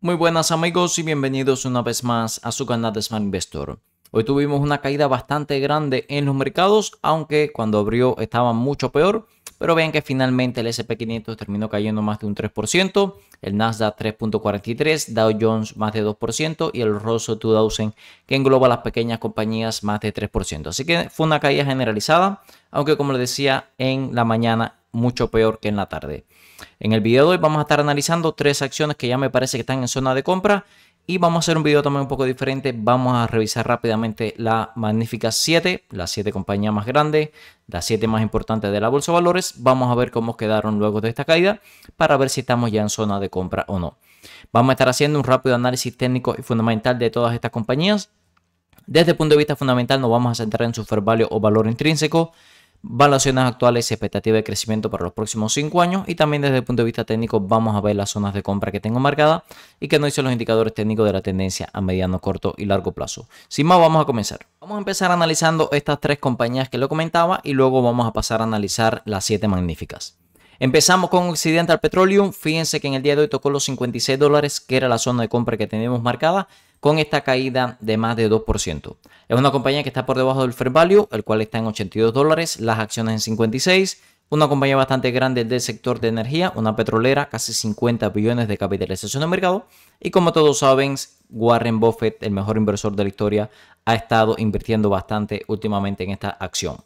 Muy buenas amigos y bienvenidos una vez más a su canal de Smart Investor. Hoy tuvimos una caída bastante grande en los mercados, aunque cuando abrió estaba mucho peor pero vean que finalmente el SP500 terminó cayendo más de un 3%, el Nasdaq 3.43, Dow Jones más de 2% y el Rosso 2000 que engloba las pequeñas compañías más de 3%. Así que fue una caída generalizada, aunque como les decía en la mañana mucho peor que en la tarde. En el video de hoy vamos a estar analizando tres acciones que ya me parece que están en zona de compra y vamos a hacer un video también un poco diferente. Vamos a revisar rápidamente la magnífica 7, las 7 compañías más grandes, las 7 más importantes de la bolsa de valores. Vamos a ver cómo quedaron luego de esta caída para ver si estamos ya en zona de compra o no. Vamos a estar haciendo un rápido análisis técnico y fundamental de todas estas compañías. Desde el punto de vista fundamental nos vamos a centrar en su fair value o valor intrínseco. Valuaciones actuales y expectativas de crecimiento para los próximos 5 años y también desde el punto de vista técnico vamos a ver las zonas de compra que tengo marcadas y que nos dicen los indicadores técnicos de la tendencia a mediano, corto y largo plazo. Sin más, vamos a comenzar. Vamos a empezar analizando estas tres compañías que lo comentaba y luego vamos a pasar a analizar las 7 magníficas. Empezamos con Occidental Petroleum. Fíjense que en el día de hoy tocó los 56 dólares, que era la zona de compra que teníamos marcada con esta caída de más de 2%. Es una compañía que está por debajo del fair value, el cual está en 82 dólares, las acciones en 56. Una compañía bastante grande del sector de energía, una petrolera, casi 50 billones de capitalización de mercado. Y como todos saben, Warren Buffett, el mejor inversor de la historia, ha estado invirtiendo bastante últimamente en esta acción.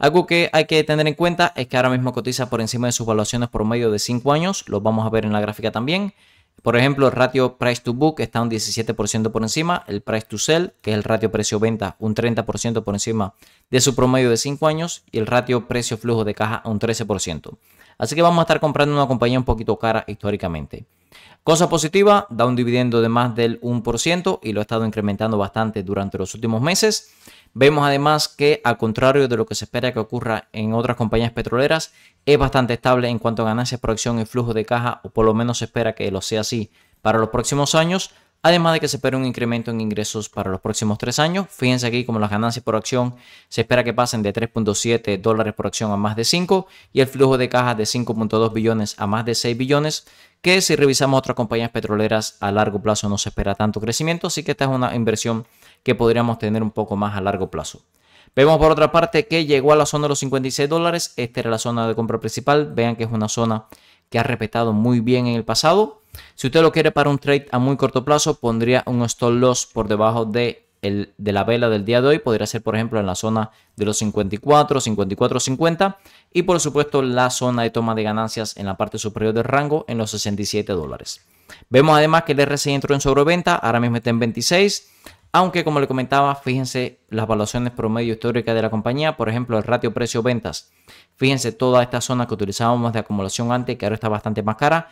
Algo que hay que tener en cuenta es que ahora mismo cotiza por encima de sus valuaciones por medio de 5 años, lo vamos a ver en la gráfica también. Por ejemplo, el ratio price to book está un 17% por encima, el price to sell, que es el ratio precio-venta, un 30% por encima de su promedio de 5 años y el ratio precio-flujo de caja un 13%. Así que vamos a estar comprando una compañía un poquito cara históricamente. Cosa positiva, da un dividendo de más del 1% y lo ha estado incrementando bastante durante los últimos meses. Vemos además que, al contrario de lo que se espera que ocurra en otras compañías petroleras, es bastante estable en cuanto a ganancias, producción y flujo de caja, o por lo menos se espera que lo sea así para los próximos años, además de que se espera un incremento en ingresos para los próximos tres años. Fíjense aquí como las ganancias por acción se espera que pasen de 3.7 dólares por acción a más de 5 y el flujo de caja de 5.2 billones a más de 6 billones, que si revisamos otras compañías petroleras a largo plazo no se espera tanto crecimiento, así que esta es una inversión que podríamos tener un poco más a largo plazo. Vemos por otra parte que llegó a la zona de los 56 dólares, esta era la zona de compra principal, vean que es una zona que ha respetado muy bien en el pasado, si usted lo quiere para un trade a muy corto plazo, pondría un stop loss por debajo de, la vela del día de hoy. Podría ser, por ejemplo, en la zona de los 54, 54, 50. Y por supuesto, la zona de toma de ganancias en la parte superior del rango en los 67 dólares. Vemos además que el RSI entró en sobreventa, ahora mismo está en 26. Aunque como le comentaba, fíjense las valuaciones promedio histórica de la compañía, por ejemplo, el ratio precio ventas. Fíjense toda esta zona que utilizábamos de acumulación antes, que ahora está bastante más cara,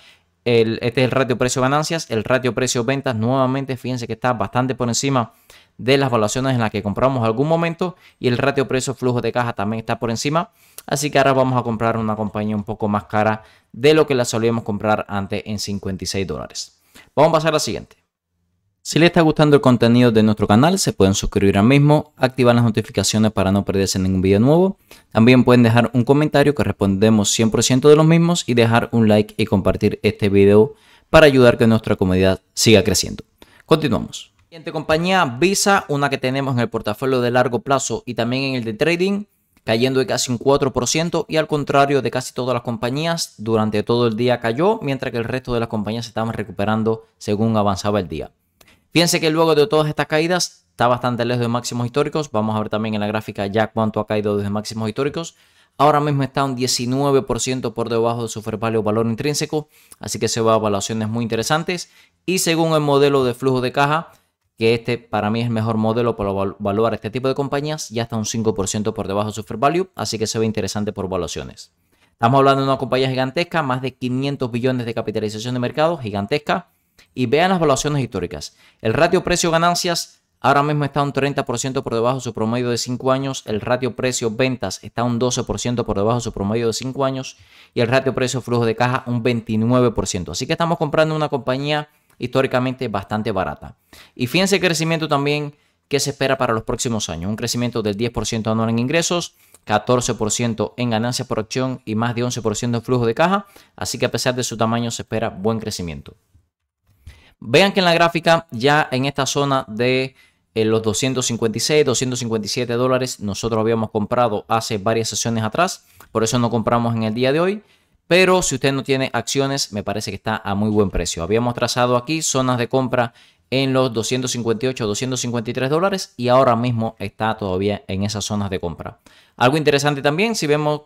el, este es el ratio precio-ganancias. El ratio precio-ventas, nuevamente, fíjense que está bastante por encima de las valuaciones en las que compramos algún momento y el ratio precio flujo de caja también está por encima. Así que ahora vamos a comprar una compañía un poco más cara de lo que la solíamos comprar antes en 56 dólares. Vamos a pasar a la siguiente. Si les está gustando el contenido de nuestro canal, se pueden suscribir ahora mismo, activar las notificaciones para no perderse ningún video nuevo. También pueden dejar un comentario que respondemos 100% de los mismos y dejar un like y compartir este video para ayudar que nuestra comunidad siga creciendo. Continuamos. Siguiente compañía, Visa, una que tenemos en el portafolio de largo plazo y también en el de trading, cayendo de casi un 4% y al contrario de casi todas las compañías, durante todo el día cayó, mientras que el resto de las compañías se estaban recuperando según avanzaba el día. Fíjense que luego de todas estas caídas está bastante lejos de máximos históricos. Vamos a ver también en la gráfica ya cuánto ha caído desde máximos históricos. Ahora mismo está un 19% por debajo de su fair value valor intrínseco, así que se va a evaluaciones muy interesantes. Y según el modelo de flujo de caja, que este para mí es el mejor modelo para evaluar este tipo de compañías, ya está un 5% por debajo de su fair value, así que se ve interesante por evaluaciones. Estamos hablando de una compañía gigantesca, más de 500 billones de capitalización de mercado, gigantesca. Y vean las evaluaciones históricas. El ratio precio-ganancias ahora mismo está un 30% por debajo de su promedio de 5 años. El ratio precio-ventas está un 12% por debajo de su promedio de 5 años. Y el ratio precio-flujo de caja un 29%. Así que estamos comprando una compañía históricamente bastante barata. Y fíjense el crecimiento también que se espera para los próximos años. Un crecimiento del 10% anual en ingresos, 14% en ganancias por acción y más de 11% en flujo de caja. Así que a pesar de su tamaño se espera buen crecimiento. Vean que en la gráfica ya en esta zona de eh, los 256, 257 dólares nosotros habíamos comprado hace varias sesiones atrás. Por eso no compramos en el día de hoy. Pero si usted no tiene acciones, me parece que está a muy buen precio. Habíamos trazado aquí zonas de compra en los 258, 253 dólares y ahora mismo está todavía en esas zonas de compra. Algo interesante también, si vemos,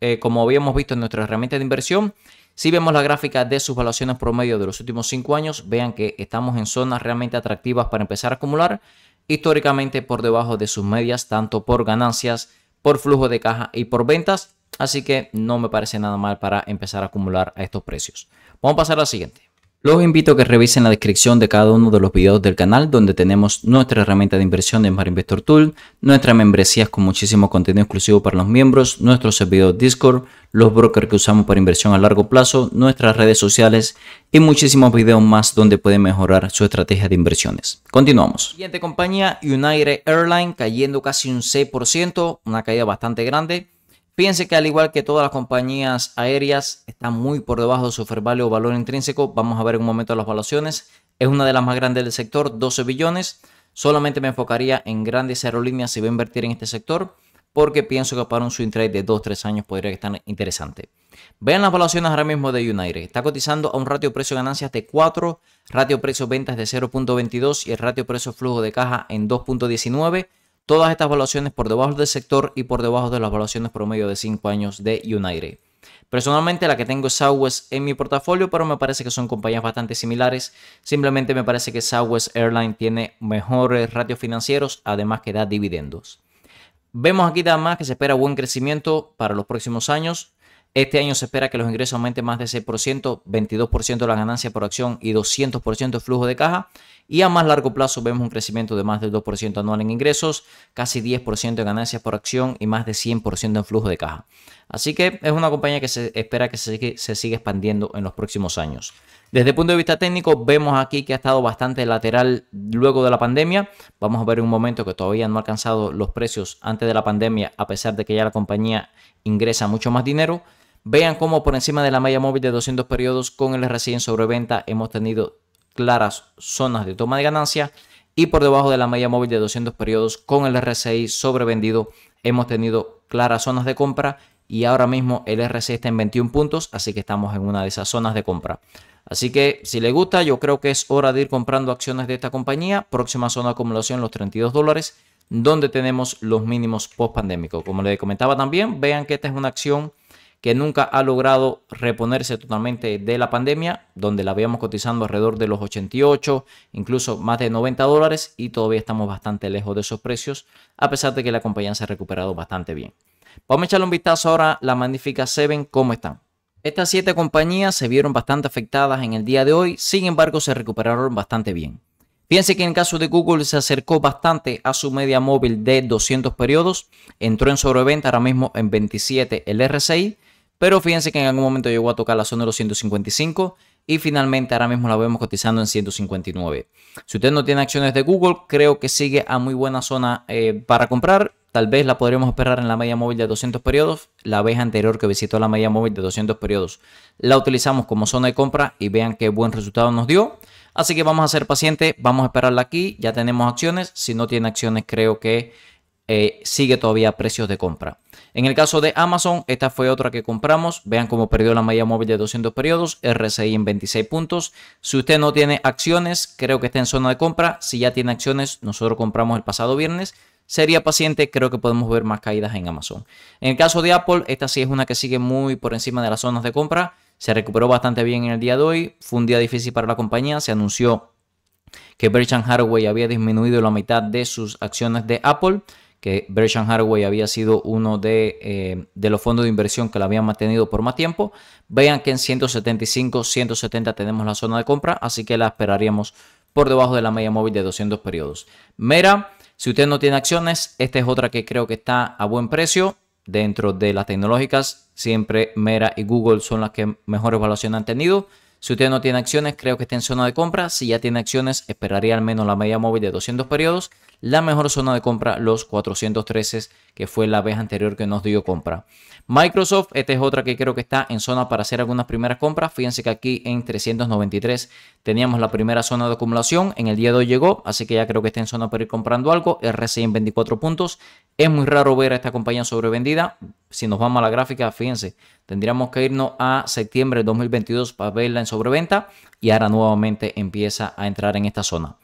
eh, como habíamos visto en nuestra herramienta de inversión, si vemos la gráfica de sus valuaciones promedio de los últimos 5 años, vean que estamos en zonas realmente atractivas para empezar a acumular, históricamente por debajo de sus medias, tanto por ganancias, por flujo de caja y por ventas, así que no me parece nada mal para empezar a acumular a estos precios. Vamos a pasar a la siguiente. Los invito a que revisen la descripción de cada uno de los videos del canal donde tenemos nuestra herramienta de inversión de Smart Investor Tool, nuestras membresías con muchísimo contenido exclusivo para los miembros, nuestros servidor Discord, los brokers que usamos para inversión a largo plazo, nuestras redes sociales y muchísimos videos más donde pueden mejorar su estrategia de inversiones. Continuamos. Siguiente compañía, United Airlines, cayendo casi un 6%, una caída bastante grande. Piense que al igual que todas las compañías aéreas, está muy por debajo de su fair o valor intrínseco. Vamos a ver un momento las valuaciones. Es una de las más grandes del sector, 12 billones. Solamente me enfocaría en grandes aerolíneas si voy a invertir en este sector, porque pienso que para un swing trade de 2-3 años podría estar interesante. Vean las valuaciones ahora mismo de United. Está cotizando a un ratio precio ganancias de 4, ratio precio ventas de 0.22 y el ratio precio flujo de caja en 2.19 todas estas valoraciones por debajo del sector y por debajo de las valoraciones promedio de 5 años de United. Personalmente la que tengo es Southwest en mi portafolio, pero me parece que son compañías bastante similares. Simplemente me parece que Southwest Airlines tiene mejores ratios financieros, además que da dividendos. Vemos aquí más que se espera buen crecimiento para los próximos años este año se espera que los ingresos aumenten más de 6%, 22% de la ganancia por acción y 200% de flujo de caja. Y a más largo plazo vemos un crecimiento de más del 2% anual en ingresos, casi 10% de ganancias por acción y más de 100% en flujo de caja. Así que es una compañía que se espera que se, se siga expandiendo en los próximos años. Desde el punto de vista técnico, vemos aquí que ha estado bastante lateral luego de la pandemia. Vamos a ver un momento que todavía no ha alcanzado los precios antes de la pandemia, a pesar de que ya la compañía ingresa mucho más dinero. Vean cómo por encima de la media móvil de 200 periodos con el RSI en sobreventa hemos tenido claras zonas de toma de ganancia y por debajo de la media móvil de 200 periodos con el RSI sobrevendido hemos tenido claras zonas de compra y ahora mismo el RSI está en 21 puntos, así que estamos en una de esas zonas de compra. Así que si le gusta, yo creo que es hora de ir comprando acciones de esta compañía. Próxima zona de acumulación, los 32 dólares, donde tenemos los mínimos post pandémico. Como les comentaba también, vean que esta es una acción que nunca ha logrado reponerse totalmente de la pandemia, donde la habíamos cotizando alrededor de los 88, incluso más de 90 dólares, y todavía estamos bastante lejos de esos precios, a pesar de que la compañía se ha recuperado bastante bien. Vamos a echarle un vistazo ahora a la magnífica 7 cómo están. Estas siete compañías se vieron bastante afectadas en el día de hoy, sin embargo se recuperaron bastante bien. fíjense que en el caso de Google se acercó bastante a su media móvil de 200 periodos, entró en sobreventa ahora mismo en 27 el RSI pero fíjense que en algún momento llegó a tocar la zona de los 155 y finalmente ahora mismo la vemos cotizando en 159. Si usted no tiene acciones de Google, creo que sigue a muy buena zona eh, para comprar. Tal vez la podríamos esperar en la media móvil de 200 periodos. La vez anterior que visitó la media móvil de 200 periodos, la utilizamos como zona de compra y vean qué buen resultado nos dio. Así que vamos a ser pacientes, vamos a esperarla aquí. Ya tenemos acciones. Si no tiene acciones, creo que eh, sigue todavía precios de compra. En el caso de Amazon, esta fue otra que compramos. Vean cómo perdió la media móvil de 200 periodos, RSI en 26 puntos. Si usted no tiene acciones, creo que está en zona de compra. Si ya tiene acciones, nosotros compramos el pasado viernes. Sería paciente, creo que podemos ver más caídas en Amazon. En el caso de Apple, esta sí es una que sigue muy por encima de las zonas de compra. Se recuperó bastante bien en el día de hoy. Fue un día difícil para la compañía. Se anunció que Berkshire Hathaway había disminuido la mitad de sus acciones de Apple que Berkshire Hathaway había sido uno de, eh, de, los fondos de inversión que la habían mantenido por más tiempo. Vean que en 175, 170 tenemos la zona de compra, así que la esperaríamos por debajo de la media móvil de 200 periodos. Mera, si usted no tiene acciones, esta es otra que creo que está a buen precio. Dentro de las tecnológicas, siempre Mera y Google son las que mejor evaluación han tenido. Si usted no tiene acciones, creo que está en zona de compra. Si ya tiene acciones, esperaría al menos la media móvil de 200 periodos la mejor zona de compra, los 413, que fue la vez anterior que nos dio compra. Microsoft, esta es otra que creo que está en zona para hacer algunas primeras compras. Fíjense que aquí en 393 teníamos la primera zona de acumulación. En el día de llegó, así que ya creo que está en zona para ir comprando algo. RSI en 24 puntos. Es muy raro ver a esta compañía sobrevendida. Si nos vamos a la gráfica, fíjense, tendríamos que irnos a septiembre de 2022 para verla en sobreventa y ahora nuevamente empieza a entrar en esta zona.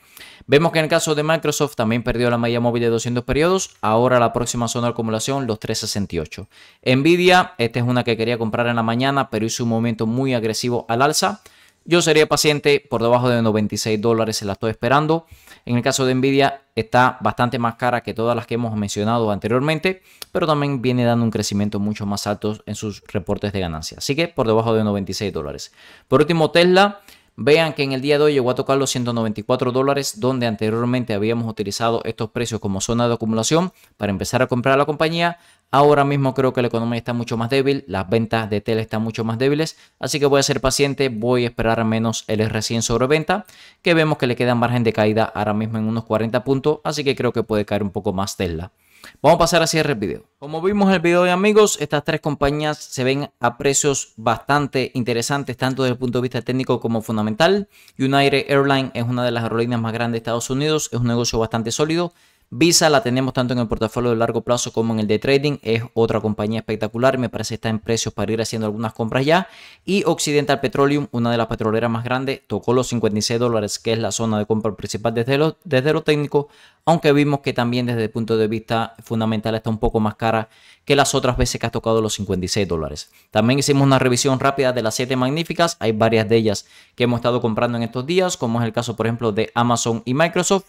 Vemos que en el caso de Microsoft también perdió la media móvil de 200 periodos, ahora la próxima zona de acumulación los 368. Nvidia, esta es una que quería comprar en la mañana, pero hizo un momento muy agresivo al alza. Yo sería paciente por debajo de 96 dólares, se la estoy esperando. En el caso de Nvidia está bastante más cara que todas las que hemos mencionado anteriormente, pero también viene dando un crecimiento mucho más alto en sus reportes de ganancia. Así que por debajo de 96 dólares. Por último, Tesla Vean que en el día de hoy llegó a tocar los 194 dólares, donde anteriormente habíamos utilizado estos precios como zona de acumulación para empezar a comprar a la compañía. Ahora mismo creo que la economía está mucho más débil, las ventas de tele están mucho más débiles, así que voy a ser paciente, voy a esperar menos el recién sobreventa, que vemos que le queda margen de caída ahora mismo en unos 40 puntos, así que creo que puede caer un poco más Tesla. Vamos a pasar a cierre el video. Como vimos en el video de amigos, estas tres compañías se ven a precios bastante interesantes, tanto desde el punto de vista técnico como fundamental. United Airlines es una de las aerolíneas más grandes de Estados Unidos, es un negocio bastante sólido. Visa la tenemos tanto en el portafolio de largo plazo como en el de trading. Es otra compañía espectacular. Me parece que está en precios para ir haciendo algunas compras ya. Y Occidental Petroleum, una de las petroleras más grandes, tocó los 56 dólares, que es la zona de compra principal desde lo, desde lo técnico. Aunque vimos que también desde el punto de vista fundamental está un poco más cara que las otras veces que ha tocado los 56 dólares. También hicimos una revisión rápida de las 7 magníficas. Hay varias de ellas que hemos estado comprando en estos días, como es el caso, por ejemplo, de Amazon y Microsoft.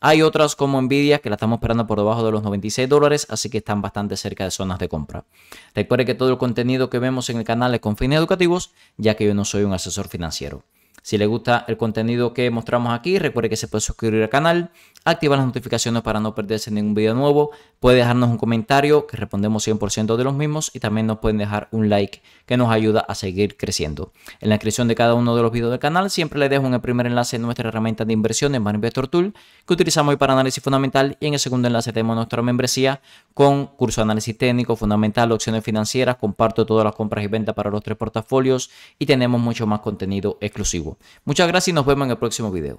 Hay otras como Nvidia que la estamos esperando por debajo de los 96 dólares, así que están bastante cerca de zonas de compra. Recuerde que todo el contenido que vemos en el canal es con fines educativos, ya que yo no soy un asesor financiero. Si le gusta el contenido que mostramos aquí, recuerde que se puede suscribir al canal, activar las notificaciones para no perderse ningún video nuevo, puede dejarnos un comentario que respondemos 100% de los mismos y también nos pueden dejar un like que nos ayuda a seguir creciendo. En la descripción de cada uno de los videos del canal siempre le dejo en el primer enlace nuestra herramienta de inversión, en Investor Tool, que utilizamos hoy para análisis fundamental y en el segundo enlace tenemos nuestra membresía con curso de análisis técnico, fundamental, opciones financieras, comparto todas las compras y ventas para los tres portafolios y tenemos mucho más contenido exclusivo. Muchas gracias y nos vemos en el próximo video.